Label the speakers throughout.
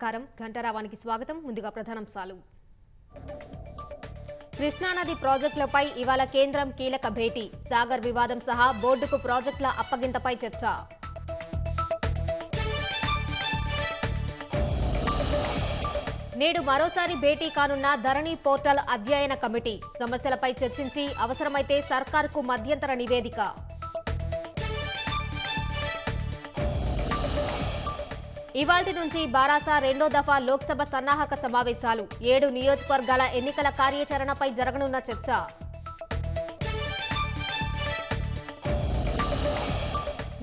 Speaker 1: నమస్కారం స్వాగతం ముందుగా ప్రధానాంశాలు కృష్ణానది ప్రాజెక్టులపై ఇవాళ కేంద్రం కీలక భేటీ సాగర్ వివాదం సహా బోర్డుకు ప్రాజెక్టుల అప్పగింతపై చర్చ నేడు మరోసారి భేటీ కానున్న ధరణి పోర్టల్ అధ్యయన కమిటీ సమస్యలపై చర్చించి అవసరమైతే సర్కార్కు మధ్యంతర నివేదిక ఇవాల్టి నుంచి బారాస రెండో దఫా లోక్సభ సన్నాహక సమావేశాలు ఏడు నియోజకవర్గాల ఎన్నికల కార్యాచరణపై జరగనున్న చర్చ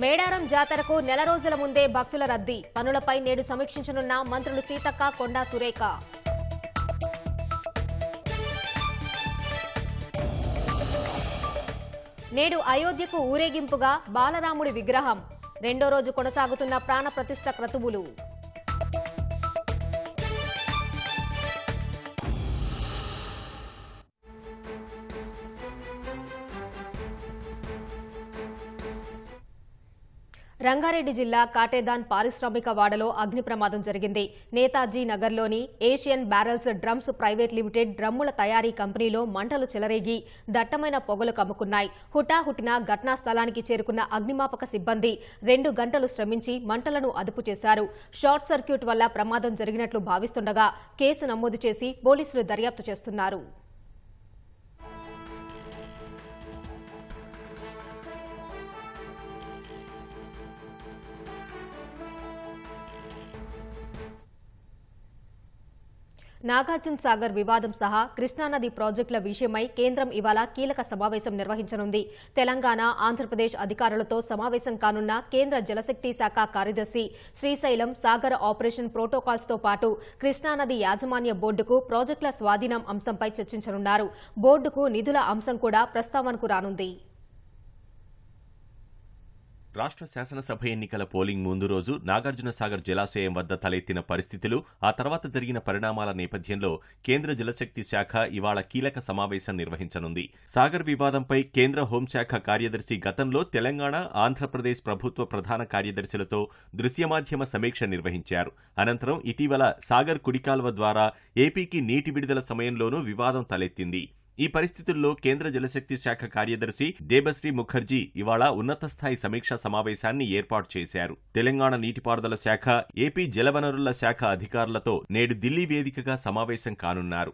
Speaker 1: మేడారం జాతరకు నెల రోజుల ముందే భక్తుల రద్దీ పనులపై నేడు సమీక్షించనున్న మంత్రులు సీతక్క కొండా సురేఖ నేడు అయోధ్యకు ఊరేగింపుగా బాలరాముడి విగ్రహం రెండో రోజు కొనసాగుతున్న ప్రాణ ప్రతిష్ట క్రతువులు రంగారెడ్డి జిల్లా కాటేదాన్ పారిశ్రామిక వాడలో అగ్ని ప్రమాదం జరిగింది నేతాజీ నగర్లోని Asian barrels drums private limited డ్రమ్ముల తయారీ కంపెనీలో మంటలు చెలరేగి దట్టమైన పొగలు కమ్ముకున్నాయి హుటాహుటిన ఘటనా స్థలానికి చేరుకున్న అగ్నిమాపక సిబ్బంది రెండు గంటలు శ్రమించి మంటలను అదుపు చేశారు షార్ట్ సర్క్యూట్ వల్ల ప్రమాదం జరిగినట్లు భావిస్తుండగా కేసు నమోదు చేసి పోలీసులు దర్యాప్తు చేస్తున్నారు నాగార్జున సాగర్ వివాదం సహా కృష్ణానది ప్రాజెక్టుల విషయమై కేంద్రం ఇవాళ కీలక సమావేశం నిర్వహించనుంది తెలంగాణ ఆంధ్రప్రదేశ్ అధికారులతో సమావేశం కానున్న కేంద్ర జలశక్తి శాఖ కార్యదర్శి శ్రీశైలం సాగర్ ఆపరేషన్ ప్రోటోకాల్స్తో పాటు కృష్ణానది యాజమాన్య బోర్డుకు ప్రాజెక్టుల స్వాధీనం అంశంపై చర్చించనున్నారు బోర్డుకు నిధుల అంశం కూడా ప్రస్తావనకు రానుంది
Speaker 2: రాష్ట్ర శాసనసభ ఎన్నికల పోలింగ్ ముందు రోజు నాగార్జునసాగర్ జలాశయం వద్ద తలెత్తిన పరిస్థితులు ఆ తర్వాత జరిగిన పరిణామాల నేపథ్యంలో కేంద్ర జలశక్తి శాఖ ఇవాళ కీలక సమావేశం నిర్వహించనుంది సాగర్ వివాదంపై కేంద్ర హోంశాఖ కార్యదర్శి గతంలో తెలంగాణ ఆంధ్రప్రదేశ్ ప్రభుత్వ ప్రధాన కార్యదర్శులతో దృశ్యమాధ్యమ సమీక్ష నిర్వహించారు అనంతరం ఇటీవల సాగర్ కుడికాల్వ ద్వారా ఏపీకి నీటి విడుదల సమయంలోనూ వివాదం తలెత్తింది ఈ పరిస్థితుల్లో కేంద్ర జలశక్తి శాఖ కార్యదర్శి దేబశ్రీ ముఖర్జీ ఇవాళ ఉన్నత స్థాయి సమీక్షా సమావేశాన్ని ఏర్పాటు చేశారు తెలంగాణ నీటిపారుదల శాఖ ఏపీ జలవనరుల శాఖ అధికారులతో నేడు ఢిల్లీ వేదికగా సమావేశం కానున్నారు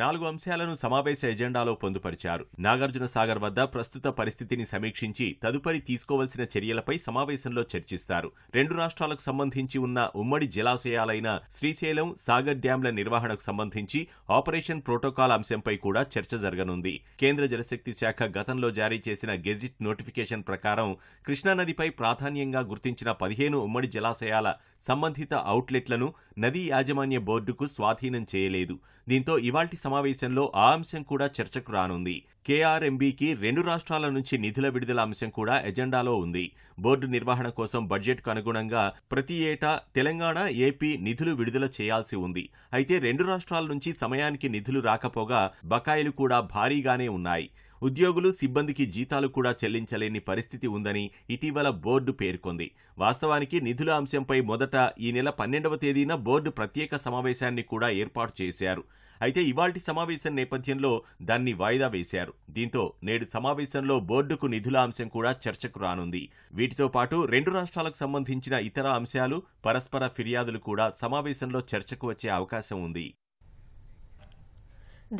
Speaker 2: నాలుగు అంశాలను సమావేశ ఎజెండాలో పొందుపరిచారు నాగార్జున సాగర్ వద్ద ప్రస్తుత పరిస్థితిని సమీక్షించి తదుపరి తీసుకోవలసిన చర్యలపై సమావేశంలో చర్చిస్తారు రెండు రాష్ట్రాలకు సంబంధించి ఉన్న ఉమ్మడి జలాశయాలైన శ్రీశైలం సాగర్ డ్యాంల నిర్వహణకు సంబంధించి ఆపరేషన్ ప్రోటోకాల్ అంశంపై కూడా చర్చ జరగనుంది కేంద్ర జలశక్తి శాఖ గతంలో జారీ చేసిన గెజిట్ నోటిఫికేషన్ ప్రకారం కృష్ణానదిపై ప్రాధాన్యంగా గుర్తించిన పదిహేను ఉమ్మడి జలాశయాల సంబంధిత అవుట్లెట్లను నదీ యాజమాన్య బోర్డుకు స్వాధీనం చేయలేదు దీంతో ఇవాల్టి సమావేశంలో ఆ అంశం కూడా చర్చకు రానుంది కేఆర్ఎంబీకి రెండు రాష్ట్రాల నుంచి నిధుల విడుదల అంశం కూడా ఎజెండాలో ఉంది బోర్డు నిర్వహణ కోసం బడ్జెట్కు అనుగుణంగా ప్రతి ఏటా తెలంగాణ ఏపీ నిధులు విడుదల చేయాల్సి ఉంది అయితే రెండు రాష్ట్రాల నుంచి సమయానికి నిధులు రాకపోగా బకాయిలు కూడా భారీగానే ఉన్నాయి ఉద్యోగులు సిబ్బందికి జీతాలు కూడా చెల్లించలేని పరిస్థితి ఉందని ఇటీవల బోర్డు పేర్కొంది వాస్తవానికి నిధుల అంశంపై మొదట ఈ నెల పన్నెండవ తేదీన బోర్డు ప్రత్యేక సమావేశాన్ని కూడా ఏర్పాటు చేశారు అయితే ఇవాల్టి సమావేశం నేపథ్యంలో దాన్ని వాయిదా వేశారు దీంతో నేడు సమావేశంలో బోర్డుకు నిధుల అంశం కూడా చర్చకు రానుంది వీటితో పాటు రెండు రాష్ట్రాలకు సంబంధించిన ఇతర అంశాలు పరస్పర ఫిర్యాదులు కూడా సమావేశంలో చర్చకు వచ్చే అవకాశం ఉంది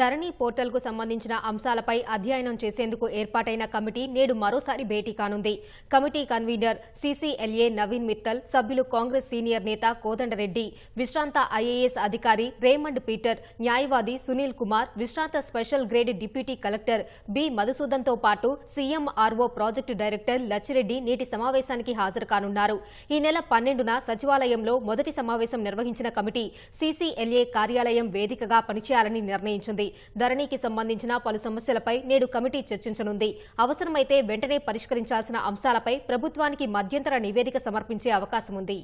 Speaker 1: ధరణి పోర్టల్కు సంబంధించిన అంశాలపై అధ్యయనం చేసేందుకు ఏర్పాటైన కమిటీ నేడు మరోసారి భేటీ కానుంది committee convener CCLA Naveen Mittal సభ్యులు కాంగ్రెస్ సీనియర్ నేత కోదండరెడ్డి విశ్రాంత ఐఏఎస్ అధికారి రేమండ్ పీటర్ న్యాయవాది సునీల్ కుమార్ విశ్రాంత special grade deputy collector B మధుసూదన్తో పాటు సీఎంఆర్ఓ ప్రాజెక్టు డైరెక్టర్ లచ్చిరెడ్డి నేటి సమావేశానికి హాజరు కానున్నారు ఈ నెల పన్నెండున సచివాలయంలో మొదటి సమావేశం నిర్వహించిన కమిటీ సీసీఎల్ఏ కార్యాలయం వేదికగా పనిచేయాలని నిర్ణయించింది చేసింది ధరణికి సంబంధించిన పలు సమస్యలపై నేడు కమిటీ చర్చించనుంది అవసరమైతే వెంటనే పరిష్కరించాల్సిన అంశాలపై ప్రభుత్వానికి మధ్యంతర నివేదిక సమర్పించే అవకాశం ఉంది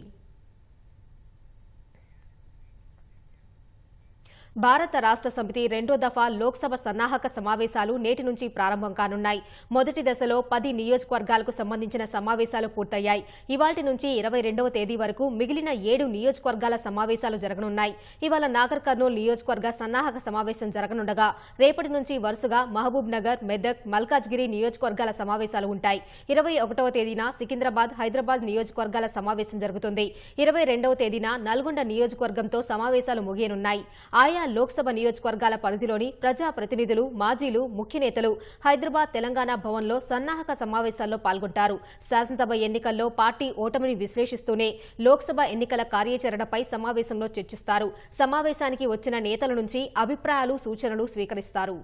Speaker 1: భారత రాష్ట సమితి రెండో దఫా లోక్సభ సన్నాహక సమావేశాలు నేటి నుంచి ప్రారంభం కానున్నాయి మొదటి దశలో పది నియోజకవర్గాలకు సంబంధించిన సమావేశాలు పూర్తయ్యాయి ఇవాటి నుంచి ఇరవై తేదీ వరకు మిగిలిన ఏడు నియోజకవర్గాల సమావేశాలు జరగనున్నాయి ఇవాళ నాగర్ కర్నూలు నియోజకవర్గ సన్నాహక సమావేశం జరగనుండగా రేపటి నుంచి వరుసగా మహబూబ్ నగర్ మెదక్ మల్కాజ్గిరి నియోజకవర్గాల సమావేశాలు ఉంటాయి ఇరవై తేదీన సికింద్రాబాద్ హైదరాబాద్ నియోజకవర్గాల సమావేశం జరుగుతుంది ఇరవై తేదీన నల్గొండ నియోజకవర్గంతో సమావేశాలు ముగియనున్నాయి ఆయా ఆయా లోక్సభ నియోజకవర్గాల పరిధిలోని ప్రజాప్రతినిధులు మాజీలు ముఖ్య నేతలు హైదరాబాద్ తెలంగాణ భవన్లో సన్నాహక సమావేశాల్లో పాల్గొంటారు శాసనసభ ఎన్నికల్లో పార్టీ ఓటమిని విశ్లేషిస్తూనే లోక్సభ ఎన్నికల కార్యాచరణపై సమావేశంలో చర్చిస్తారు సమావేశానికి వచ్చిన నేతల నుంచి అభిప్రాయాలు సూచనలు స్వీకరిస్తారు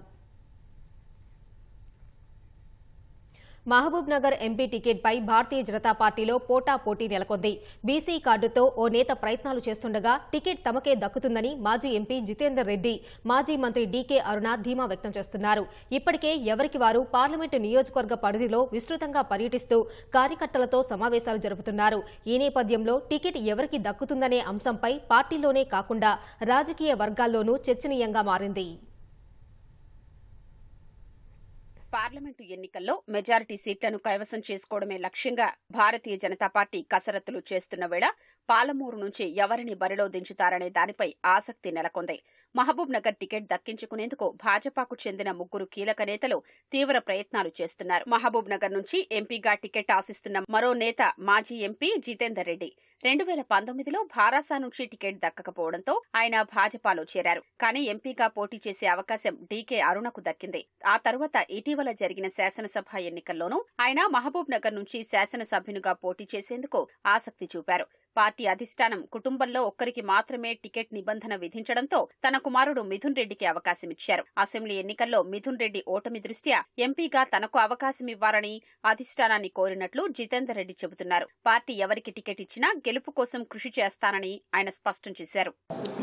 Speaker 1: మహబూబ్ నగర్ ఎంపీ టికెట్పై భారతీయ జనతా పార్టీలో పోటా పోటీ నెలకొంది బీసీ కార్డుతో ఓ నేత ప్రయత్నాలు చేస్తుండగా టికెట్ తమకే దక్కుతుందని మాజీ ఎంపీ జితేందర్ రెడ్డి మాజీ మంత్రి డీకే అరుణ ధీమా వ్యక్తం చేస్తున్నారు ఇప్పటికే ఎవరికి వారు పార్లమెంటు నియోజకవర్గ పరిధిలో విస్తృతంగా పర్యటిస్తూ కార్యకర్తలతో సమావేశాలు జరుపుతున్నారు ఈ నేపథ్యంలో టికెట్ ఎవరికి దక్కుతుందనే అంశంపై పార్టీలోనే కాకుండా రాజకీయ వర్గాల్లోనూ చర్చనీయంగా మారింది
Speaker 3: పార్లమెంటు ఎన్నికల్లో మెజారిటీ సీట్లను కైవసం చేసుకోవడమే లక్ష్యంగా భారతీయ జనతా పార్టీ కసరత్తులు చేస్తున్న వేళ పాలమూరు నుంచి ఎవరిని బరిలో దించుతారనే దానిపై ఆసక్తి నెలకొంది మహబూబ్ నగర్ టికెట్ దక్కించుకునేందుకు భాజపాకు చెందిన ముగ్గురు కీలక నేతలు తీవ్ర ప్రయత్నాలు చేస్తున్నారు మహబూబ్ నగర్ నుంచి ఎంపీగా టికెట్ ఆశిస్తున్న మరో నేత మాజీ ఎంపీ జితేందర్ రెడ్డి రెండు వేల పంతొమ్మిదిలో భారాసా నుంచి టికెట్ దక్కకపోవడంతో ఆయన భాజపాలో చేరారు కానీ ఎంపీగా పోటీ చేసే అవకాశం డీకే అరుణకు దక్కింది ఆ తర్వాత ఇటీవల జరిగిన శాసనసభ ఎన్నికల్లోనూ ఆయన మహబూబ్ నగర్ నుంచి శాసనసభ్యునిగా పోటీ చేసేందుకు ఆసక్తి చూపారు పార్టీ అధిష్టానం కుటుంబంలో ఒక్కరికి మాత్రమే టికెట్ నిబంధన విధించడంతో తన కుమారుడు మిథున్ రెడ్డికి అవకాశమిచ్చారు అసెంబ్లీ ఎన్నికల్లో మిథున్ రెడ్డి ఓటమి దృష్ట్యా ఎంపీగా తనకు అవకాశం ఇవ్వాలని అధిష్టానాన్ని కోరినట్లు జితేందర్ రెడ్డి చెబుతున్నారు పార్టీ ఎవరికి టికెట్ ఇచ్చినా గెలుపు కోసం కృషి చేస్తానని ఆయన స్పష్టం చేశారు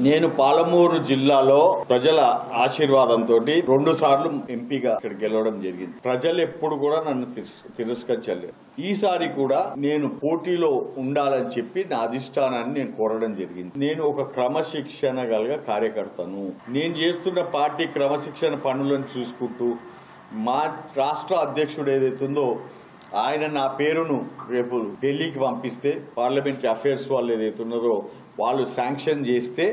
Speaker 2: నేను పాలమూరు జిల్లాలో ప్రజల ఆశీర్వాదంతో రెండు సార్లు ఎంపీగా ఇక్కడ గెలవడం జరిగింది ప్రజలు ఎప్పుడు కూడా నన్ను తిరస్కరించలేదు ఈసారి కూడా నేను పోటీలో ఉండాలని చెప్పి నా అధిష్టానాన్ని నేను కోరడం జరిగింది నేను ఒక క్రమశిక్షణ గల కార్యకర్తను నేను చేస్తున్న పార్టీ క్రమశిక్షణ పనులను చూసుకుంటూ మా రాష్ట్ర అధ్యక్షుడు ఏదైతుందో ఆయన నా పేరును రేపు ఢిల్లీకి పంపిస్తే పార్లమెంటరీ అఫైర్స్ వాళ్ళు ఏదైతున్నారో వాళ్ళు శాంక్షన్ చేస్తే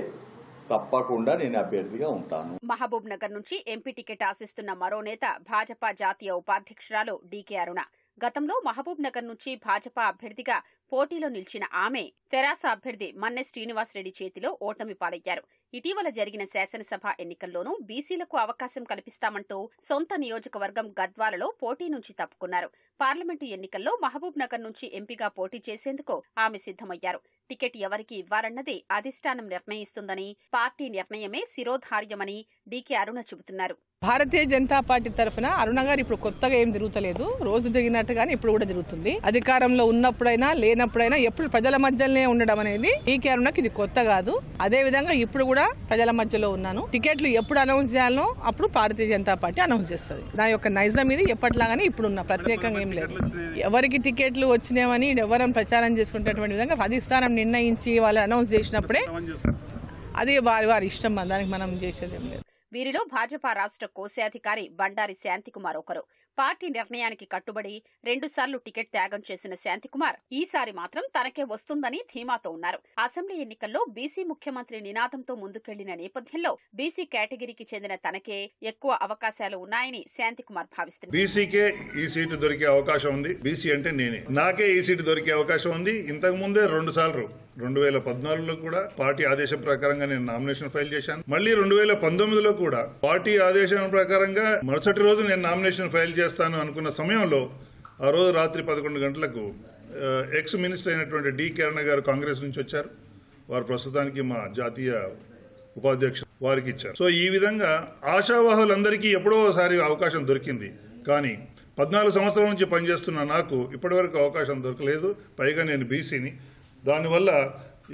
Speaker 2: తప్పకుండా నేను అభ్యర్థిగా
Speaker 3: ఉంటాను మహబూబ్ నగర్ నుంచి ఎంపీ టికెట్ ఆశిస్తున్న మరో నేత భాజపా జాతీయ ఉపాధ్యక్షురాలు డీకే అరుణ గతంలో మహబూబ్ నగర్ నుంచి భాజపా అభ్యర్థిగా పోటీలో నిలిచిన ఆమె తెరాస అభ్యర్థి మన్నె శ్రీనివాసరెడ్డి చేతిలో ఓటమి పాలయ్యారు ఇటీవల జరిగిన శాసనసభ ఎన్నికల్లోనూ బీసీలకు అవకాశం కల్పిస్తామంటూ సొంత నియోజకవర్గం గద్వాలలో పోటీ నుంచి తప్పుకున్నారు పార్లమెంటు ఎన్నికల్లో మహబూబ్ నగర్ నుంచి ఎంపీగా పోటీ చేసేందుకు ఆమె సిద్దమయ్యారు టికెట్ ఎవరికి ఇవ్వాలన్నది అధిష్టానం నిర్ణయిస్తుందని పార్టీ నిర్ణయమే శిరోధార్యమని డీకే అరుణ చెబుతున్నారు భారతీయ జనతా పార్టీ తరఫున అరుణ గారు ఇప్పుడు కొత్తగా ఏం జరుగుతలేదు రోజు తిరిగినట్టుగానే ఇప్పుడు కూడా జరుగుతుంది అధికారంలో ఉన్నప్పుడైనా లేనప్పుడైనా ఎప్పుడు ప్రజల మధ్యలోనే ఉండడం అనేది ఈకే అరుణకి ఇది కొత్త కాదు అదే విధంగా ఇప్పుడు కూడా ప్రజల మధ్యలో ఉన్నాను టికెట్లు ఎప్పుడు అనౌన్స్ చేయాలనో అప్పుడు భారతీయ జనతా పార్టీ అనౌన్స్ చేస్తుంది నా యొక్క నైజం ఇది ఎప్పటిలాగానే ఇప్పుడు ఉన్న ప్రత్యేకంగా ఏం లేదు ఎవరికి టికెట్లు వచ్చినామని ఎవరైనా ప్రచారం చేసుకునేటటువంటి విధంగా అధిష్టానం నిర్ణయించి వాళ్ళు అనౌన్స్ చేసినప్పుడే అది వారి వారి ఇష్టం దానికి మనం చేసేది ఏం లేదు వీరిలో భాజపా రాష్ట్ర కోశాధికారి బండారి శాంతికుమార్ ఒకరు పార్టీ నిర్ణయానికి కట్టుబడి రెండుసార్లు టికెట్ త్యాగం చేసిన శాంతికుమార్ ఈసారి మాత్రం తనకే వస్తుందని ధీమాతో ఉన్నారు అసెంబ్లీ ఎన్నికల్లో బీసీ ముఖ్యమంత్రి నినాదంతో ముందుకెళ్లిన నేపథ్యంలో బీసీ కేటగిరీకి చెందిన తనకే ఎక్కువ అవకాశాలు ఉన్నాయని శాంతికుమార్ భావిస్తున్నారు
Speaker 4: బీసీకే ఈ సీటు దొరికే అవకాశం ఉంది బీసీ అంటే నాకే ఈ సీటు దొరికే అవకాశం ఉంది ఇంతకు ముందే రెండు సార్లు రెండు వేల పద్నాలుగులో కూడా పార్టీ ఆదేశం ప్రకారంగా నేను నామినేషన్ ఫైల్ చేశాను మళ్ళీ రెండు వేల పంతొమ్మిదిలో కూడా పార్టీ ఆదేశం ప్రకారంగా మరుసటి రోజు నేను నామినేషన్ ఫైల్ చేస్తాను అనుకున్న సమయంలో ఆ రోజు రాత్రి పదకొండు గంటలకు ఎక్స్ మినిస్టర్ అయినటువంటి డి కిరణ్ గారు కాంగ్రెస్ నుంచి వచ్చారు వారు ప్రస్తుతానికి మా జాతీయ ఉపాధ్యక్షుడు వారికి ఇచ్చారు సో ఈ విధంగా ఆశావాహులందరికీ ఎప్పుడో ఒకసారి అవకాశం దొరికింది కానీ పద్నాలుగు సంవత్సరాల నుంచి పనిచేస్తున్న నాకు ఇప్పటివరకు అవకాశం దొరకలేదు పైగా నేను బీసీని దానివల్ల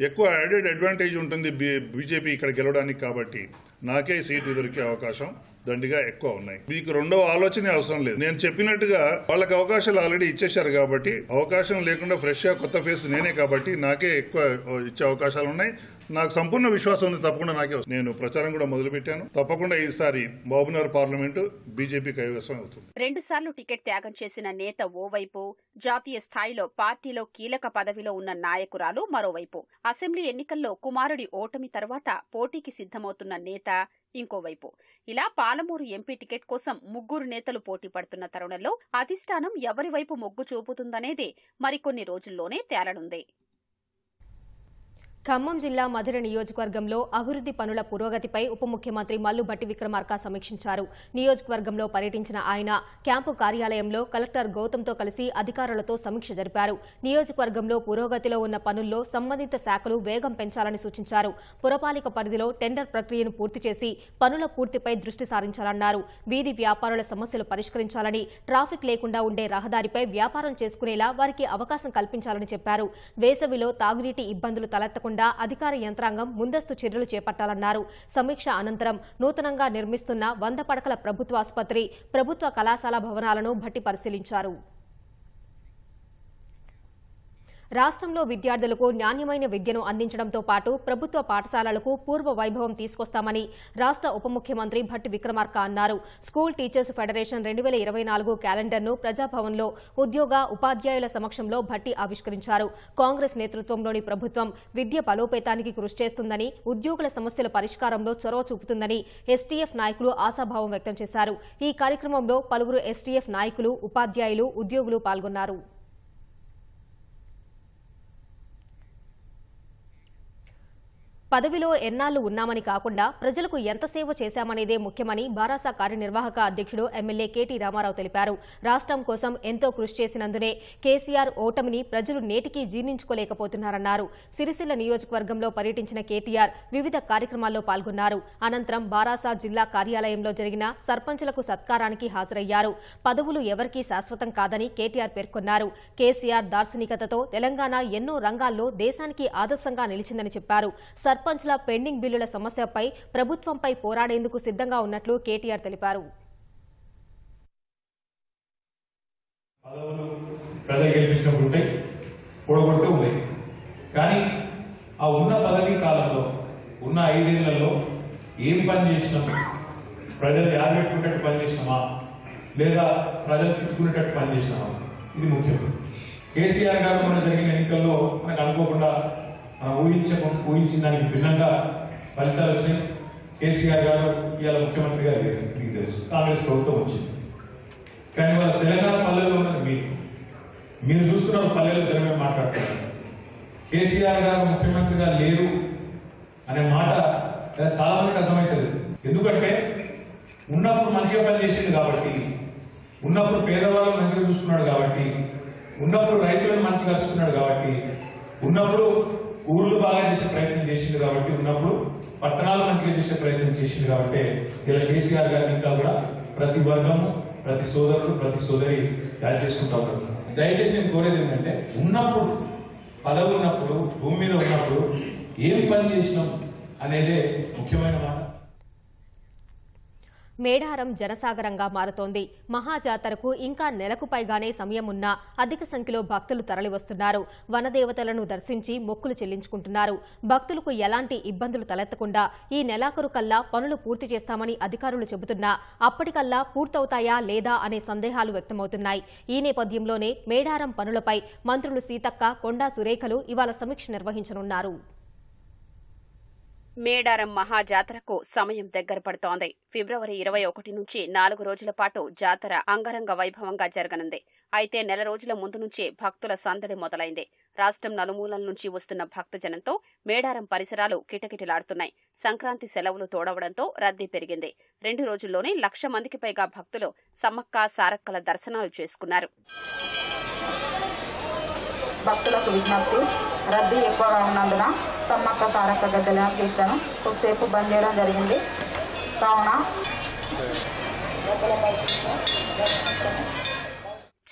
Speaker 4: ఎక్కువ యాడెడ్ అడ్వాంటేజ్ ఉంటుంది బీజేపీ ఇక్కడ గెలవడానికి కాబట్టి నాకే సీటు దొరికే అవకాశం దండిగా ఎక్కువ ఉన్నాయి మీకు రెండవ ఆలోచనే అవసరం లేదు నేను చెప్పినట్టుగా వాళ్ళకి అవకాశాలు ఆల్రెడీ ఇచ్చేశారు కాబట్టి అవకాశం లేకుండా ఫ్రెష్గా కొత్త ఫేస్ నేనే కాబట్టి నాకే ఎక్కువ ఇచ్చే అవకాశాలు ఉన్నాయి నాకు సంపూర్ణ విశ్వాసం ఉంది తప్పకుండా నాకే నేను ప్రచారం కూడా మొదలుపెట్టాను తప్పకుండా ఈసారి బాబునగర్ పార్లమెంటు బీజేపీ కైవసం అవుతుంది
Speaker 3: రెండు సార్లు టికెట్ త్యాగం చేసిన నేత ఓవైపు జాతీయ స్థాయిలో పార్టీలో కీలక పదవిలో ఉన్న నాయకురాలు మరోవైపు అసెంబ్లీ ఎన్నికల్లో కుమారుడి ఓటమి తర్వాత పోటీకి సిద్ధమవుతున్న నేత ఇంకోవైపు ఇలా పాలమూరు ఎంపీ టికెట్ కోసం ముగ్గురు నేతలు పోటీ పడుతున్న తరుణంలో అధిష్టానం ఎవరి వైపు మొగ్గు చూపుతుందనేది మరికొన్ని రోజుల్లోనే తేలనుంది
Speaker 1: ఖమ్మం జిల్లా మధుర నియోజకవర్గంలో అభివృద్ది పనుల పురోగతిపై ఉప ముఖ్యమంత్రి మల్లుబట్టి విక్రమార్క సమీక్షించారు నియోజకవర్గంలో పర్యటించిన ఆయన క్యాంపు కార్యాలయంలో కలెక్టర్ గౌతంతో కలిసి అధికారులతో సమీక్ష జరిపారు నియోజకవర్గంలో పురోగతిలో ఉన్న పనుల్లో సంబంధిత శాఖలు వేగం పెంచాలని సూచించారు పురపాలిక పరిధిలో టెండర్ ప్రక్రియను పూర్తి చేసి పనుల పూర్తిపై దృష్టి సారించాలన్నారు వీధి వ్యాపారుల సమస్యలు పరిష్కరించాలని ట్రాఫిక్ లేకుండా ఉండే రహదారిపై వ్యాపారం చేసుకునేలా వారికి అవకాశం కల్పించాలని చెప్పారు వేసవిలో తాగునీటి ఇబ్బందులు తలెత్తకుండా లేకుండా అధికార యంత్రాంగం ముందస్తు చర్యలు చేపట్టాలన్నారు సమీక్ష అనంతరం నూతనంగా నిర్మిస్తున్న వంద పడకల ప్రభుత్వాసుపత్రి ప్రభుత్వ కళాశాల భవనాలను భట్టి పరిశీలించారు రాష్ట్రంలో విద్యార్థులకు నాణ్యమైన విద్యను అందించడంతో పాటు ప్రభుత్వ పాఠశాలలకు పూర్వ వైభవం తీసుకొస్తామని రాష్ట్ర ఉప ముఖ్యమంత్రి భట్ విక్రమార్క అన్నారు స్కూల్ టీచర్స్ ఫెడరేషన్ రెండు వేల ఇరవై నాలుగు క్యాలెండర్ను ప్రజాభవన్లో ఉద్యోగ ఉపాధ్యాయుల సమక్షంలో భట్టి ఆవిష్కరించారు కాంగ్రెస్ నేతృత్వంలోని ప్రభుత్వం విద్య బలోపేతానికి కృషి చేస్తుందని ఉద్యోగుల సమస్యల పరిష్కారంలో చొరవ చూపుతుందని ఎస్టీఎఫ్ నాయకులు ఆశాభావం వ్యక్తం చేశారు ఈ కార్యక్రమంలో పలువురు ఎస్టీఎఫ్ నాయకులు ఉపాధ్యాయులు ఉద్యోగులు పాల్గొన్నారు పదవిలో ఎన్నాళ్లు ఉన్నామని కాకుండా ప్రజలకు ఎంత సేవ చేశామనేదే ముఖ్యమని బారాస కార్యనిర్వాహక అధ్యక్షుడు ఎమ్మెల్యే కేటీ రామారావు తెలిపారు రాష్ట్రం కోసం ఎంతో కృషి చేసినందునే కేసీఆర్ ఓటమిని ప్రజలు నేటికీ జీర్ణించుకోలేకపోతున్నారన్నారు సిరిసిల్ల నియోజకవర్గంలో పర్యటించిన కేటీఆర్ వివిధ కార్యక్రమాల్లో పాల్గొన్నారు అనంతరం బారాస జిల్లా కార్యాలయంలో జరిగిన సర్పంచులకు సత్కారానికి హాజరయ్యారు పదవులు ఎవరికీ శాశ్వతం కాదని కేటీఆర్ పేర్కొన్నారు కేసీఆర్ దార్శనికతతో తెలంగాణ ఎన్నో రంగాల్లో దేశానికి ఆదర్శంగా నిలిచిందని చెప్పారు సర్పంచ్ల పెండింగ్ బిల్లుల సమస్యపై ప్రభుత్వంపై పోరాడేందుకు సిద్ధంగా ఉన్నట్లు కేటీఆర్ తెలిపారు
Speaker 5: కానీ ఆ ఉన్న పదవి కాలంలో ఉన్న ఐదేళ్లలో ఏం పని చేసినాము ప్రజలు యాదపెట్టుకునేటట్టు పని చేసినామా లేదా ప్రజలు చుట్టుకునేటట్టు పని చేసినామా ఇది ముఖ్యం కేసీఆర్ గారు మొన్న జరిగిన ఎన్నికల్లో మనకు అనుకోకుండా ఊహించే ఊహించిన దానికి భిన్నంగా ఫలితాలు వచ్చాయి కేసీఆర్ గారు ఇవాళ ముఖ్యమంత్రి గారు మీకు తెలుసు కాంగ్రెస్ ప్రభుత్వం వచ్చింది కానీ వాళ్ళ తెలంగాణ పల్లెల్లో ఉన్నది మీరు మీరు చూస్తున్నారు పల్లెల్లో జనమే మాట్లాడుతున్నారు కేసీఆర్ గారు ముఖ్యమంత్రిగా లేరు అనే మాట చాలా మందికి అర్థమవుతుంది ఎందుకంటే ఉన్నప్పుడు మంచిగా పనిచేసింది కాబట్టి ఉన్నప్పుడు పేదవాళ్ళు మంచిగా చూస్తున్నాడు కాబట్టి ఉన్నప్పుడు రైతులను మంచిగా చూస్తున్నాడు కాబట్టి ఉన్నప్పుడు ఊళ్ళు బాగా చేసే ప్రయత్నం చేసింది కాబట్టి ఉన్నప్పుడు పట్టణాలు మంచిగా చేసే ప్రయత్నం చేసింది కాబట్టి ఇలా కేసీఆర్ గారి ఇంకా కూడా ప్రతి వర్గము ప్రతి సోదరుడు ప్రతి సోదరి తయారు చేసుకుంటా ఉంటారు దయచేసి నేను కోరేది ఏంటంటే ఉన్నప్పుడు పదవి ఉన్నప్పుడు భూమి మీద ఉన్నప్పుడు ఏం పని చేసినాం అనేదే ముఖ్యమైన మాట
Speaker 1: మేడారం జనసాగరంగా మారుతోంది మహాజాతరకు ఇంకా నెలకు పైగానే సమయం ఉన్నా అధిక సంఖ్యలో భక్తులు తరలివస్తున్నారు వనదేవతలను దర్శించి మొక్కులు చెల్లించుకుంటున్నారు భక్తులకు ఎలాంటి ఇబ్బందులు తలెత్తకుండా ఈ నెలాఖరు కల్లా పనులు పూర్తి చేస్తామని అధికారులు చెబుతున్నా అప్పటికల్లా పూర్తవుతాయా లేదా అనే సందేహాలు వ్యక్తమవుతున్నాయి ఈ నేపథ్యంలోనే మేడారం పనులపై మంత్రులు సీతక్క కొండా సురేఖలు ఇవాళ సమీక్ష నిర్వహించనున్నారు
Speaker 3: మేడారం మహాజాతరకు సమయం దగ్గర పడుతోంది ఫిబ్రవరి ఇరవై ఒకటి నుంచి నాలుగు రోజుల పాటు జాతర అంగరంగ వైభవంగా జరగనుంది అయితే నెల రోజుల ముందు నుంచే భక్తుల సందడి మొదలైంది రాష్ట్రం నలుమూలల నుంచి వస్తున్న భక్తజనంతో మేడారం పరిసరాలు కిటకిటలాడుతున్నాయి సంక్రాంతి సెలవులు తోడవడంతో రద్దీ పెరిగింది రెండు రోజుల్లోనే లక్ష మందికి పైగా భక్తులు సమ్మక్క సారక్కల దర్శనాలు చేసుకున్నారు భక్తులకు విజ్ఞప్తి రద్దీ ఎక్కువగా ఉన్నందున తమ్మక్క తారక గద్దెల కీర్తను కొద్దిసేపు బంద్ చేయడం జరిగింది కావున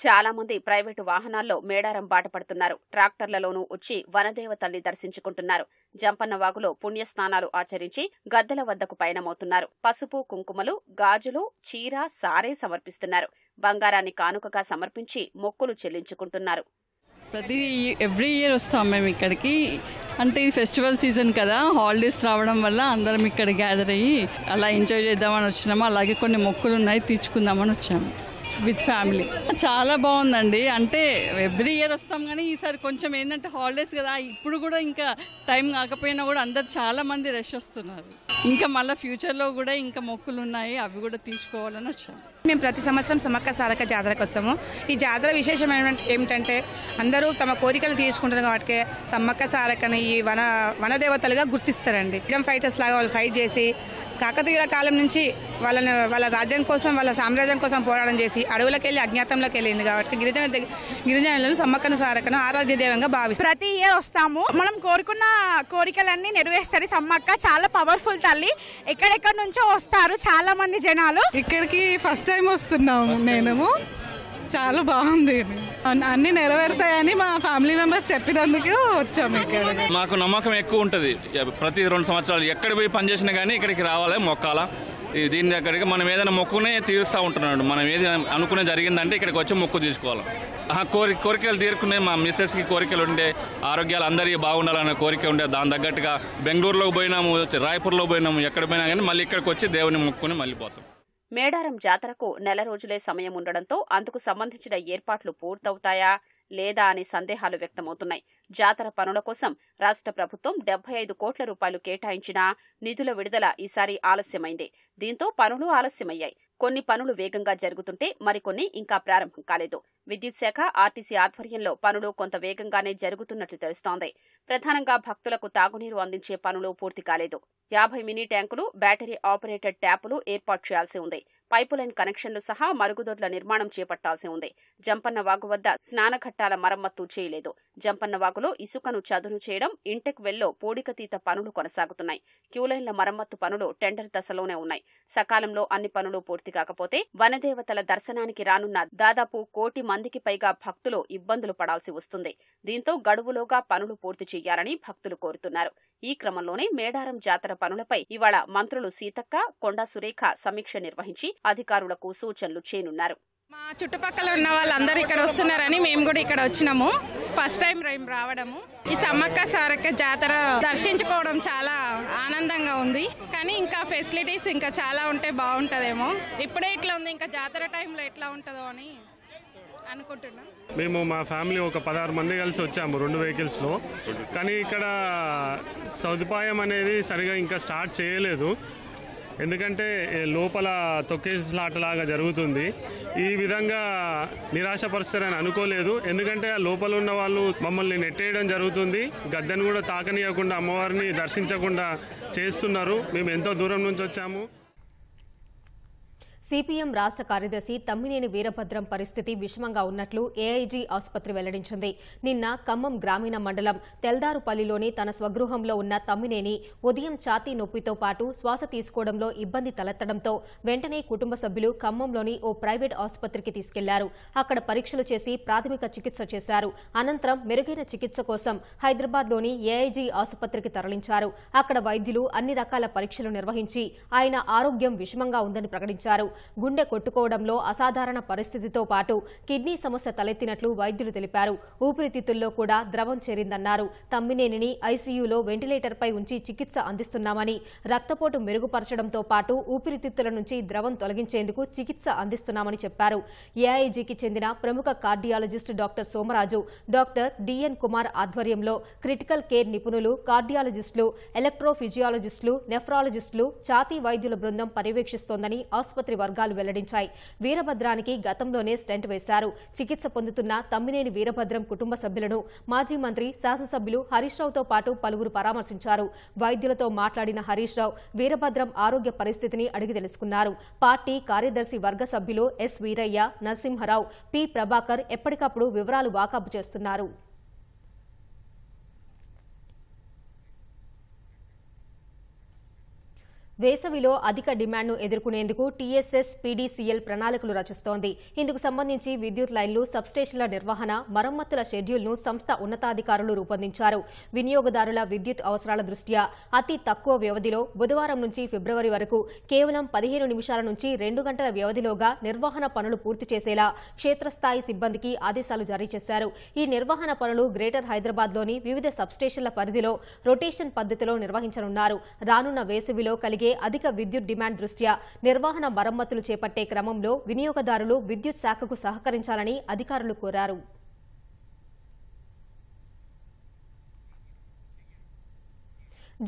Speaker 3: చాలా మంది ప్రైవేటు వాహనాల్లో మేడారం బాట పడుతున్నారు ట్రాక్టర్లలోనూ వచ్చి వనదేవ తల్లి దర్శించుకుంటున్నారు జంపన్న వాగులో పుణ్యస్నానాలు ఆచరించి గద్దెల వద్దకు పయనమవుతున్నారు పసుపు కుంకుమలు గాజులు చీర సారే సమర్పిస్తున్నారు బంగారాన్ని కానుకగా సమర్పించి మొక్కులు చెల్లించుకుంటున్నారు ప్రతి ఎవ్రీ ఇయర్ వస్తాం మేము ఇక్కడికి అంటే ఇది ఫెస్టివల్ సీజన్ కదా హాలిడేస్ రావడం వల్ల అందరం ఇక్కడ గ్యాదర్ అయ్యి అలా ఎంజాయ్ చేద్దామని వచ్చినాము అలాగే కొన్ని మొక్కులు ఉన్నాయి తీర్చుకుందామని వచ్చాము విత్ ఫ్యామిలీ చాలా బాగుందండి అంటే ఎవ్రీ ఇయర్ వస్తాం కానీ ఈసారి కొంచెం ఏంటంటే హాలిడేస్ కదా ఇప్పుడు కూడా ఇంకా టైం కాకపోయినా కూడా అందరు చాలా మంది రష్ వస్తున్నారు ఇంకా మళ్ళీ ఫ్యూచర్లో కూడా ఇంకా మొక్కులు ఉన్నాయి అవి కూడా తీసుకోవాలని వచ్చాం మేము ప్రతి సంవత్సరం సమక్క సారక జాతరకు వస్తాము ఈ జాతర విశేషం ఏమిటంటే అందరూ తమ కోరికలు తీసుకుంటారు కాబట్టి సమ్మక్క సారకని ఈ వన వనదేవతలుగా గుర్తిస్తారండి ఫ్రీడమ్ ఫైటర్స్ లాగా వాళ్ళు ఫైట్ చేసి కాకతీయుల కాలం నుంచి వాళ్ళని వాళ్ళ రాజ్యం కోసం వాళ్ళ సామ్రాజ్యం కోసం పోరాటం చేసి అడవులకు వెళ్ళి అజ్ఞాతంలోకి వెళ్ళింది కాబట్టి గిరిజన గిరిజనులను సమ్మక్కను సారకను ఆరాధ్య దేవంగా భావిస్తారు ప్రతి ఇయర్ వస్తాము మనం కోరుకున్న కోరికలన్నీ నెరవేరుస్తుంది సమ్మక్క చాలా పవర్ఫుల్ తల్లి ఎక్కడెక్కడి నుంచో వస్తారు చాలా మంది జనాలు ఇక్కడికి ఫస్ట్ టైం వస్తున్నాము నేను చాలా
Speaker 5: బాగుంది అన్ని నెరవేరుతాయని మా ఫ్యామిలీ మెంబర్స్ చెప్పినందుకు వచ్చాము ఇక్కడ మాకు నమ్మకం ఎక్కువ ఉంటుంది ప్రతి రెండు సంవత్సరాలు ఎక్కడ పోయి పనిచేసినా కానీ ఇక్కడికి రావాలి మొక్కాల దీని దగ్గరికి మనం ఏదైనా మొక్కునే తీరుస్తూ ఉంటున్నాడు మనం ఏది అనుకునే జరిగిందంటే ఇక్కడికి వచ్చి మొక్కు తీసుకోవాలి ఆ కోరి కోరికలు తీరుకునే మా మిస్సెస్కి కోరికలు ఉండే ఆరోగ్యాలు అందరికీ బాగుండాలనే కోరిక ఉండే దాని తగ్గట్టుగా బెంగళూరులో పోయినాము రాయపూర్లో పోయినాము ఎక్కడ పోయినా కానీ మళ్ళీ ఇక్కడికి వచ్చి దేవుని మొక్కుని మళ్ళీ పోతాం
Speaker 3: మేడారం జాతరకు నెల రోజులే సమయం ఉండడంతో అందుకు సంబంధించిన ఏర్పాట్లు పూర్తవుతాయా లేదా అనే సందేహాలు వ్యక్తమవుతున్నాయి జాతర పనుల కోసం రాష్ట్ర ప్రభుత్వం డెబ్బై ఐదు కోట్ల రూపాయలు కేటాయించినా నిధుల విడుదల ఈసారి ఆలస్యమైంది దీంతో పనులు ఆలస్యమయ్యాయి కొన్ని పనులు వేగంగా జరుగుతుంటే మరికొన్ని ఇంకా ప్రారంభం కాలేదు విద్యుత్ శాఖ ఆర్టీసీ ఆధ్వర్యంలో పనులు కొంత వేగంగానే జరుగుతున్నట్లు తెలుస్తోంది ప్రధానంగా భక్తులకు తాగునీరు అందించే పనులు పూర్తి కాలేదు యాభై మినీ ట్యాంకులు బ్యాటరీ ఆపరేటెడ్ ట్యాపులు ఏర్పాటు చేయాల్సి ఉంది పైపులైన్ కనెక్షన్లు సహా మరుగుదొడ్ల నిర్మాణం చేపట్టాల్సి ఉంది జంపన్న వాగు వద్ద స్నానఘట్టాల మరమ్మత్తు చేయలేదు జంపన్న వాగులో ఇసుకను చదును చేయడం ఇంటెక్ వెల్లో పూడికతీత పనులు కొనసాగుతున్నాయి క్యూలైన్ల మరమ్మత్తు పనులు టెండర్ దశలోనే ఉన్నాయి సకాలంలో అన్ని పనులు పూర్తి కాకపోతే వనదేవతల దర్శనానికి రానున్న దాదాపు కోటి మందికి పైగా భక్తులు ఇబ్బందులు పడాల్సి వస్తుంది దీంతో గడువులోగా పనులు పూర్తి చేయాలని భక్తులు కోరుతున్నారు ఈ క్రమంలోనే మేడారం జాతర పనులపై ఇవాళ మంత్రులు సీతక్క కొండా సురేఖ సమీక్ష నిర్వహించి అధికారులకు సూచనలు చేయనున్నారు మా చుట్టుపక్కల ఉన్న వాళ్ళందరూ ఇక్కడ వస్తున్నారని మేము కూడా ఇక్కడ వచ్చినాము ఫస్ట్ టైం మేము రావడము ఈ సమ్మక్క సారక్క జాతర దర్శించుకోవడం చాలా ఆనందంగా ఉంది కానీ ఇంకా ఫెసిలిటీస్ ఇంకా చాలా ఉంటే బాగుంటుందేమో ఇప్పుడే ఇట్లా ఉంది ఇంకా జాతర టైంలో ఎట్లా ఉంటుందో అని అనుకుంటున్నాం
Speaker 5: మేము మా ఫ్యామిలీ ఒక పదహారు మంది కలిసి వచ్చాము రెండు వెహికల్స్లో కానీ ఇక్కడ సదుపాయం అనేది సరిగా ఇంకా స్టార్ట్ చేయలేదు ఎందుకంటే లోపల లాగా జరుగుతుంది ఈ విధంగా నిరాశపరుస్తారని అనుకోలేదు ఎందుకంటే ఆ లోపల ఉన్న వాళ్ళు మమ్మల్ని నెట్టేయడం జరుగుతుంది గద్దెను కూడా తాకనీయకుండా అమ్మవారిని దర్శించకుండా చేస్తున్నారు మేము ఎంతో దూరం నుంచి వచ్చాము
Speaker 1: సిపిఎం రాష్ట కార్యదర్శి తమ్మినేని వీరభద్రం పరిస్థితి విషమంగా ఉన్నట్లు ఏఐజీ ఆసుపత్రి వెల్లడించింది నిన్న ఖమ్మం గ్రామీణ మండలం తెల్దారుపల్లిలోని తన స్వగృహంలో ఉన్న తమ్మినేని ఉదయం ఛాతీ నొప్పితో పాటు శ్వాస తీసుకోవడంలో ఇబ్బంది తలెత్తడంతో వెంటనే కుటుంబ సభ్యులు ఖమ్మంలోని ఓ ప్రైవేట్ ఆసుపత్రికి తీసుకెళ్లారు అక్కడ పరీక్షలు చేసి ప్రాథమిక చికిత్స చేశారు అనంతరం మెరుగైన చికిత్స కోసం హైదరాబాద్లోని ఏఐజీ ఆసుపత్రికి తరలించారు అక్కడ వైద్యులు అన్ని రకాల పరీక్షలు నిర్వహించి ఆయన ఆరోగ్యం విషమంగా ఉందని ప్రకటించారు గుండె కొట్టుకోవడంలో అసాధారణ పరిస్థితితో పాటు కిడ్నీ సమస్య తలెత్తినట్లు వైద్యులు తెలిపారు ఊపిరితిత్తుల్లో కూడా ద్రవం చేరిందన్నారు తమ్మినేనిని ఐసీయూలో వెంటిలేటర్పై ఉంచి చికిత్స అందిస్తున్నామని రక్తపోటు మెరుగుపరచడంతో పాటు ఊపిరితిత్తుల నుంచి ద్రవం తొలగించేందుకు చికిత్స అందిస్తున్నామని చెప్పారు ఏఐజీకి చెందిన ప్రముఖ cardiologist doctor Somaraju doctor D కుమార్ ఆధ్వర్యంలో క్రిటికల్ కేర్ నిపుణులు కార్డియాలజిస్టులు ఎలక్ట్రోఫిజియాలజిస్టులు నెఫ్రాలజిస్టులు ఛాతీ వైద్యుల బృందం పర్యవేక్షిస్తోందని ఆసుపత్రి వర్గాలు వెల్లడించాయి వీరభద్రానికి గతంలోనే స్టెంట్ వేశారు చికిత్స పొందుతున్న తమ్మినేని వీరభద్రం కుటుంబ సభ్యులను మాజీ మంత్రి శాసనసభ్యులు హరీష్ రావుతో పాటు పలువురు పరామర్శించారు వైద్యులతో మాట్లాడిన హరీష్ రావు వీరభద్రం ఆరోగ్య పరిస్థితిని అడిగి తెలుసుకున్నారు పార్టీ కార్యదర్శి వర్గ సభ్యులు ఎస్ వీరయ్య నరసింహరావు పి ప్రభాకర్ ఎప్పటికప్పుడు వివరాలు వాకబు చేస్తున్నారు వేసవిలో అధిక డిమాండ్ను ఎదుర్కొనేందుకు టీఎస్ఎస్ పీడీసీఎల్ ప్రణాళికలు రచిస్తోంది ఇందుకు సంబంధించి విద్యుత్ లైన్లు సబ్స్టేషన్ల నిర్వహణ మరమ్మతుల షెడ్యూల్ను సంస్థ ఉన్నతాధికారులు రూపొందించారు వినియోగదారుల విద్యుత్ అవసరాల దృష్ట్యా అతి తక్కువ వ్యవధిలో బుధవారం నుంచి ఫిబ్రవరి వరకు కేవలం పదిహేను నిమిషాల నుంచి రెండు గంటల వ్యవధిలోగా నిర్వహణ పనులు పూర్తి చేసేలా క్షేత్రస్థాయి సిబ్బందికి ఆదేశాలు జారీ చేశారు ఈ నిర్వహణ పనులు గ్రేటర్ హైదరాబాద్లోని వివిధ సబ్స్టేషన్ల పరిధిలో రొటేషన్ పద్దతిలో నిర్వహించనున్నారు రానున్న వేసవిలో కలిగే అలాగే అధిక విద్యుత్ డిమాండ్ దృష్ట్యా నిర్వహణ మరమ్మతులు చేపట్టే క్రమంలో వినియోగదారులు విద్యుత్ శాఖకు సహకరించాలని అధికారులు కోరారు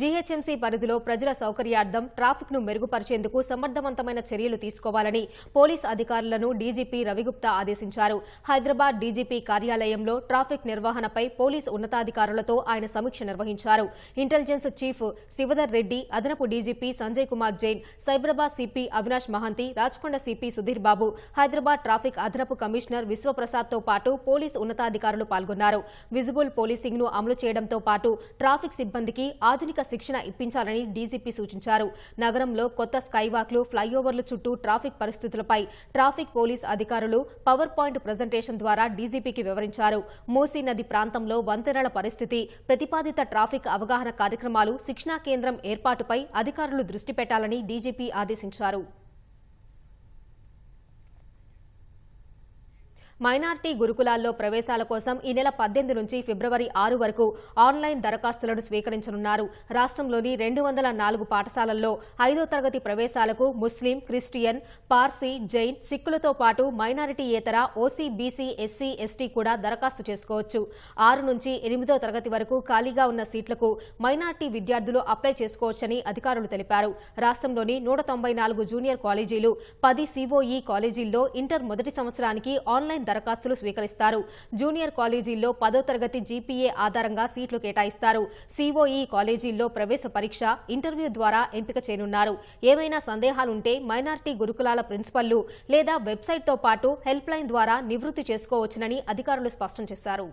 Speaker 1: జీహెచ్ఎంసీ పరిధిలో ప్రజల సౌకర్యార్థం ట్రాఫిక్ ను మెరుగుపరిచేందుకు సమర్థవంతమైన చర్యలు తీసుకోవాలని పోలీస్ అధికారులను డీజీపీ రవిగుప్తా ఆదేశించారు హైదరాబాద్ డీజీపీ కార్యాలయంలో ట్రాఫిక్ నిర్వహణపై పోలీస్ ఉన్నతాధికారులతో ఆయన సమీక్ష నిర్వహించారు ఇంటెలిజెన్స్ చీఫ్ శివధర్ రెడ్డి అదనపు DGP Sanjay Kumar Jain Cyberabad CP Avinash Mohanty Rachakonda CP Sudheer Babu Hyderabad traffic అదనపు కమిషనర్ విశ్వప్రసాద్ తో పాటు పోలీస్ ఉన్నతాధికారులు పాల్గొన్నారు విజిబుల్ పోలీసింగ్ ను అమలు చేయడంతో పాటు ట్రాఫిక్ సిబ్బందికి ఆధునిక అధిక శిక్షణ ఇప్పించాలని డీజీపీ సూచించారు నగరంలో కొత్త స్కైవాక్లు ఫ్లైఓవర్ల చుట్టూ ట్రాఫిక్ పరిస్థితులపై ట్రాఫిక్ పోలీస్ అధికారులు పవర్ పాయింట్ ప్రజెంటేషన్ ద్వారా డీజీపీకి వివరించారు మూసీ నది ప్రాంతంలో వంతెనల పరిస్థితి ప్రతిపాదిత ట్రాఫిక్ అవగాహన కార్యక్రమాలు శిక్షణా కేంద్రం ఏర్పాటుపై అధికారులు దృష్టి పెట్టాలని డీజీపీ ఆదేశించారు మైనార్టీ గురుకులాల్లో ప్రవేశాల కోసం ఈ నెల పద్దెనిమిది నుంచి ఫిబ్రవరి ఆరు వరకు ఆన్లైన్ దరఖాస్తులను స్వీకరించనున్నారు రాష్ట్రంలోని రెండు వందల నాలుగు పాఠశాలల్లో ఐదో తరగతి ప్రవేశాలకు ముస్లిం క్రిస్టియన్ పార్సీ జైన్ సిక్కులతో పాటు మైనారిటీయేతర ఓసీ బీసీ ఎస్సీ ఎస్టీ కూడా దరఖాస్తు చేసుకోవచ్చు ఆరు నుంచి ఎనిమిదో తరగతి వరకు ఖాళీగా ఉన్న సీట్లకు మైనార్టీ విద్యార్థులు అప్లై చేసుకోవచ్చని అధికారులు తెలిపారు రాష్ట్రంలోని నూట జూనియర్ కాలేజీలు పది సిఓఈ కాలేజీల్లో ఇంటర్ మొదటి సంవత్సరానికి ఆన్లైన్ దరఖాస్తులు స్వీకరిస్తారు జూనియర్ కాలేజీల్లో పదో తరగతి జీపీఏ ఆధారంగా సీట్లు కేటాయిస్తారు సీఓఈ కాలేజీల్లో ప్రవేశ పరీక్ష ఇంటర్వ్యూ ద్వారా ఎంపిక చేయనున్నారు ఏమైనా సందేహాలుంటే మైనార్టీ గురుకులాల ప్రిన్సిపల్లు లేదా వెబ్సైట్తో పాటు హెల్ప్ లైన్ ద్వారా నివృత్తి చేసుకోవచ్చునని అధికారులు స్పష్టం చేశారు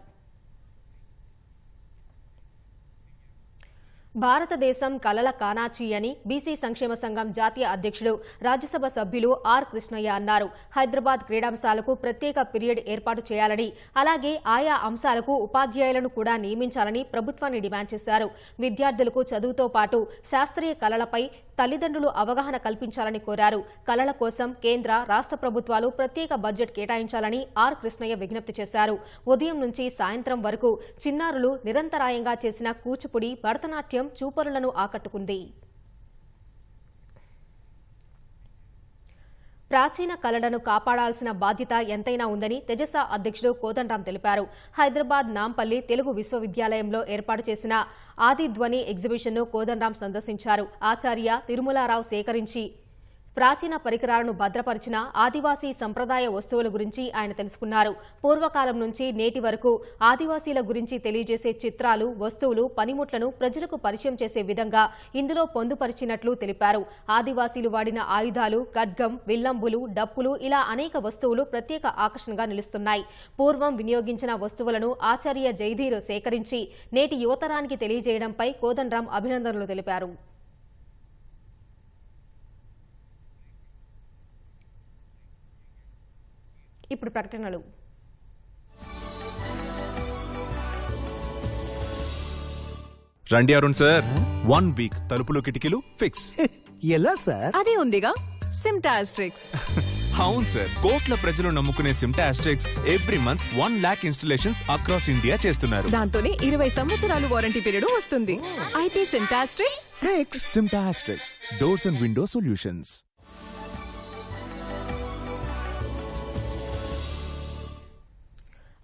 Speaker 1: భారతదేశం కలల కానాచి అని బీసీ సంక్షేమ సంఘం జాతీయ అధ్యక్షుడు రాజ్యసభ సభ్యులు ఆర్ కృష్ణయ్య అన్నారు హైదరాబాద్ క్రీడాంశాలకు ప్రత్యేక పీరియడ్ ఏర్పాటు చేయాలని అలాగే ఆయా అంశాలకు ఉపాధ్యాయులను కూడా నియమించాలని ప్రభుత్వాన్ని డిమాండ్ చేశారు విద్యార్థులకు చదువుతో పాటు శాస్త్రీయ కళలపై తల్లిదండ్రులు అవగాహన కల్పించాలని కోరారు కళల కోసం కేంద్ర రాష్ట్ర ప్రభుత్వాలు ప్రత్యేక బడ్జెట్ కేటాయించాలని ఆర్ కృష్ణయ్య విజ్ఞప్తి చేశారు ఉదయం నుంచి సాయంత్రం వరకు చిన్నారులు నిరంతరాయంగా చేసిన కూచిపుడి భరతనాట్యం చూపరులను ఆకట్టుకుంది ప్రాచీన కళలను కాపాడాల్సిన బాధ్యత ఎంతైనా ఉందని తెజస అధ్యక్షుడు కోదండరాం తెలిపారు హైదరాబాద్ నాంపల్లి తెలుగు విశ్వవిద్యాలయంలో ఏర్పాటు చేసిన ఆదిధ్వని ఎగ్జిబిషన్ను కోదండరాం సందర్శించారు ఆచార్య తిరుమలారావు సేకరించి ప్రాచీన పరికరాలను భద్రపరిచిన ఆదివాసీ సంప్రదాయ వస్తువుల గురించి ఆయన తెలుసుకున్నారు పూర్వకాలం నుంచి నేటి వరకు ఆదివాసీల గురించి తెలియజేసే చిత్రాలు వస్తువులు పనిముట్లను ప్రజలకు పరిచయం చేసే విధంగా ఇందులో పొందుపరిచినట్లు తెలిపారు ఆదివాసీలు వాడిన ఆయుధాలు ఖడ్గం విల్లంబులు డప్పులు ఇలా అనేక వస్తువులు ప్రత్యేక ఆకర్షణగా నిలుస్తున్నాయి పూర్వం వినియోగించిన వస్తువులను ఆచార్య జైధీర్ సేకరించి నేటి యువతరానికి తెలియజేయడంపై కోదండరాం అభినందనలు తెలిపారు ఇప్పుడు ప్రకటనలు
Speaker 2: రండి అరుణ్ సార్ వన్ వీక్ తలుపులు కిటికీలు ఫిక్స్
Speaker 1: ఎలా సార్ అదే ఉందిగా సిమ్టాస్ట్రిక్స్
Speaker 2: అవును సార్ కోట్ల ప్రజలు నమ్ముకునే సిమ్టాస్ట్రిక్స్ every month one lakh installations across India చేస్తున్నారు
Speaker 1: దాంతోనే ఇరవై సంవత్సరాలు వారంటీ పీరియడ్ వస్తుంది అయితే సిమ్టాస్ట్రిక్స్
Speaker 2: సిమ్టాస్ట్రిక్స్ డోర్స్ అండ్ విండో సొల్యూషన్స్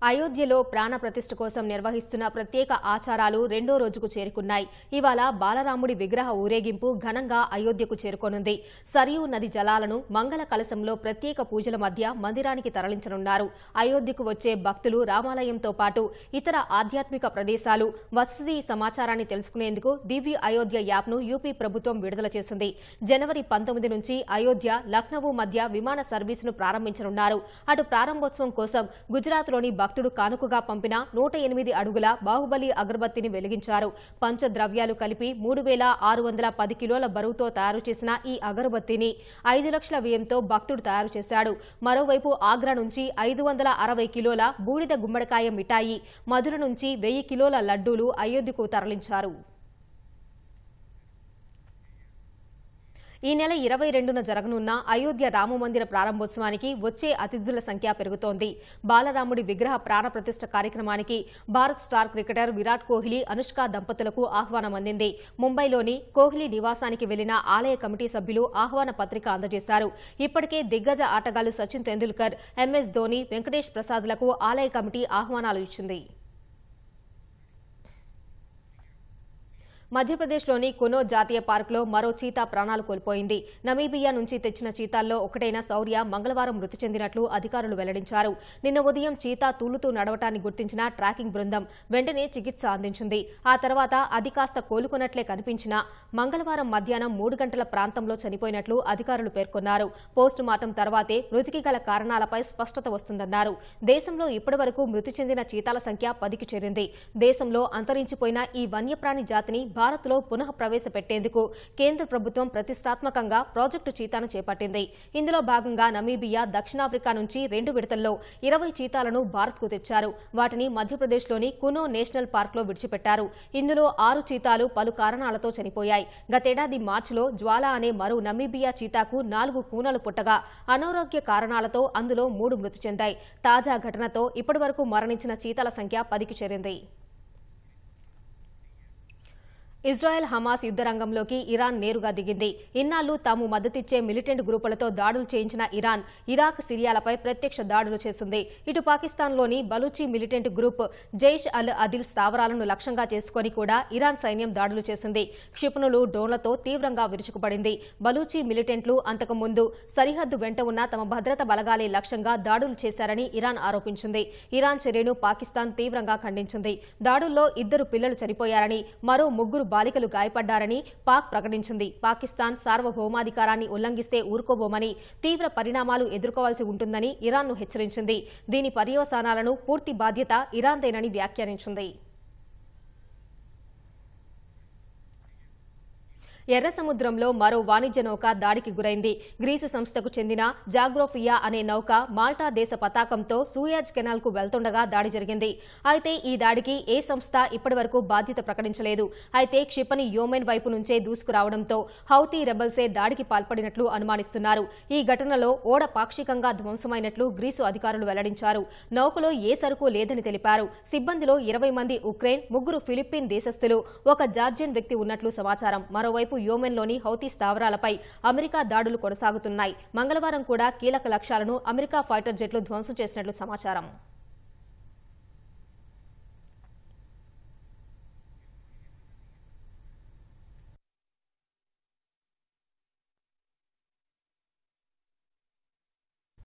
Speaker 1: అయోధ్యలో ప్రాణ ప్రతిష్ఠ కోసం నిర్వహిస్తున్న ప్రత్యేక ఆచారాలు రెండో రోజుకు చేరుకున్నాయి ఇవాళ బాలరాముడి విగ్రహ ఊరేగింపు ఘనంగా అయోధ్యకు చేరుకోనుంది సరియు నది జలాలను మంగళ కలశంలో ప్రత్యేక పూజల మధ్య మందిరానికి తరలించనున్నారు అయోధ్యకు వచ్చే భక్తులు రామాలయంతో పాటు ఇతర ఆధ్యాత్మిక ప్రదేశాలు వసతి సమాచారాన్ని తెలుసుకునేందుకు దివ్య అయోధ్య యాప్ను యూపీ ప్రభుత్వం విడుదల చేసింది జనవరి పంతొమ్మిది నుంచి అయోధ్య లక్నవూ మధ్య విమాన సర్వీసును ప్రారంభించనున్నారు అటు ప్రారంభోత్సవం కోసం గుజరాత్లోని భక్తులు భక్తుడు కానుకగా పంపిన నూట ఎనిమిది అడుగుల బాహుబలి అగరబత్తిని వెలిగించారు పంచద్రవ్యాలు కలిపి మూడు వేల ఆరు వందల పది కిలోల బరువుతో తయారు చేసిన ఈ అగరబత్తిని ఐదు లక్షల వ్యయంతో భక్తుడు తయారు చేశాడు మరోవైపు ఆగ్రా నుంచి ఐదు వందల అరవై కిలోల బూడిద గుమ్మడికాయ మిఠాయి మధుర నుంచి వెయ్యి కిలోల లడ్డూలు అయోధ్యకు తరలించారు ఈ నెల ఇరవై రెండున జరగనున్న అయోధ్య రామమందిర ప్రారంభోత్సవానికి వచ్చే అతిథుల సంఖ్య పెరుగుతోంది బాలరాముడి విగ్రహ ప్రాణప్రతిష్ఠ కార్యక్రమానికి భారత్ స్టార్ క్రికెటర్ విరాట్ కోహ్లీ అనుష్క దంపతులకు ఆహ్వానం అందింది ముంబైలోని కోహ్లీ నివాసానికి వెళ్లిన ఆలయ కమిటీ సభ్యులు ఆహ్వాన పత్రిక అందజేశారు ఇప్పటికే దిగ్గజ ఆటగాళ్లు సచిన్ తెందుల్కర్ ఎంఎస్ ధోని వెంకటేష్ ప్రసాద్లకు ఆలయ కమిటీ ఆహ్వానాలు ఇచ్చింది మధ్యప్రదేశ్లోని కొనో జాతీయ పార్కులో మరో చీతా ప్రాణాలు కోల్పోయింది నమీబియా నుంచి తెచ్చిన చీతాల్లో ఒకటైన శౌర్య మంగళవారం మృతి చెందినట్లు అధికారులు వెల్లడించారు నిన్న ఉదయం చీతా తూలుతూ నడవటాన్ని గుర్తించిన ట్రాకింగ్ బృందం వెంటనే చికిత్స అందించింది ఆ తర్వాత అది కాస్త కోలుకున్నట్లే కనిపించిన మంగళవారం మధ్యాహ్నం మూడు గంటల ప్రాంతంలో చనిపోయినట్లు అధికారులు పేర్కొన్నారు పోస్టు మార్టం తర్వాతే మృతికి గల కారణాలపై స్పష్టత వస్తుందన్నారు దేశంలో ఇప్పటివరకు మృతి చెందిన చీతాల సంఖ్య పదికి చేరింది దేశంలో అంతరించిపోయిన ఈ వన్యప్రాణి జాతిని భారత్లో పునః ప్రవేశపెట్టేందుకు కేంద్ర ప్రభుత్వం ప్రతిష్టాత్మకంగా ప్రాజెక్టు చీతాను చేపట్టింది ఇందులో భాగంగా నమీబియా దక్షిణాఫ్రికా నుంచి రెండు విడతల్లో ఇరవై చీతాలను భారత్కు తెచ్చారు వాటిని మధ్యప్రదేశ్లోని కునో నేషనల్ పార్క్లో విడిచిపెట్టారు ఇందులో ఆరు చీతాలు పలు కారణాలతో చనిపోయాయి గతేడాది మార్చిలో జ్వాలా అనే మరో నమీబియా చీతాకు నాలుగు కూనలు పుట్టగా అనారోగ్య కారణాలతో అందులో మూడు మృతి చెందాయి తాజా ఘటనతో ఇప్పటివరకు మరణించిన చీతల సంఖ్య పదికి చేరింది ఇజ్రాయెల్ హమాస్ యుద్ద రంగంలోకి ఇరాన్ నేరుగా దిగింది ఇన్నాళ్లు తాము మద్దతిచ్చే మిలిటెంట్ గ్రూపులతో దాడులు చేయించిన ఇరాన్ ఇరాక్ సిరియాలపై ప్రత్యక్ష దాడులు చేసింది ఇటు పాకిస్తాన్లోని బలూచి మిలిటెంట్ గ్రూప్ జైష్ అల్ అదిల్ స్థావరాలను లక్ష్యంగా చేసుకుని కూడా ఇరాన్ సైన్యం దాడులు చేసింది క్షిపణులు డ్రోన్లతో తీవ్రంగా విరుచుకుపడింది బలూచి మిలిటెంట్లు అంతకుముందు సరిహద్దు వెంట ఉన్న తమ భద్రత బలగాలే లక్ష్యంగా దాడులు చేశారని ఇరాన్ ఆరోపించింది ఇరాన్ చర్యను పాకిస్తాన్ తీవ్రంగా ఖండించింది దాడుల్లో ఇద్దరు పిల్లలు చనిపోయారని మరో ముగ్గురు బాలికలు గాయపడ్డారని పాక్ ప్రకటించింది పాకిస్తాన్ సార్వభౌమాధికారాన్ని ఉల్లంఘిస్తే ఊరుకోబోమని తీవ్ర పరిణామాలు ఎదుర్కోవాల్సి ఉంటుందని ఇరాన్ను హెచ్చరించింది దీని పర్యవసానాలను పూర్తి బాధ్యత ఇరాన్దేనని వ్యాఖ్యానించింది ఎర్ర సముద్రంలో మరో వాణిజ్య నౌక దాడికి గురైంది గ్రీసు సంస్థకు చెందిన జాగ్రోఫియా అనే నౌక మాల్టా దేశ పతాకంతో సూయాజ్ కెనాల్ కు వెళ్తుండగా దాడి జరిగింది అయితే ఈ దాడికి ఏ సంస్థ ఇప్పటివరకు బాధ్యత ప్రకటించలేదు అయితే క్షిపణి యోమెన్ వైపు నుంచే దూసుకురావడంతో హౌతీ రెబల్సే దాడికి పాల్పడినట్లు అనుమానిస్తున్నారు ఈ ఘటనలో ఓడ పాక్షికంగా ధ్వంసమైనట్లు గ్రీసు అధికారులు వెల్లడించారు నౌకలో ఏ సరుకు లేదని తెలిపారు సిబ్బందిలో ఇరవై మంది ఉక్రెయిన్ ముగ్గురు ఫిలిప్పీన్ దేశస్థులు ఒక జార్జియన్ వ్యక్తి ఉన్నట్లు సమాచారం మరోవైపు మరోవైపు యోమెన్లోని హౌతీ స్థావరాలపై అమెరికా దాడులు కొనసాగుతున్నాయి మంగళవారం కూడా కీలక లక్ష్యాలను అమెరికా ఫైటర్ జెట్లు ధ్వంసం చేసినట్లు సమాచారం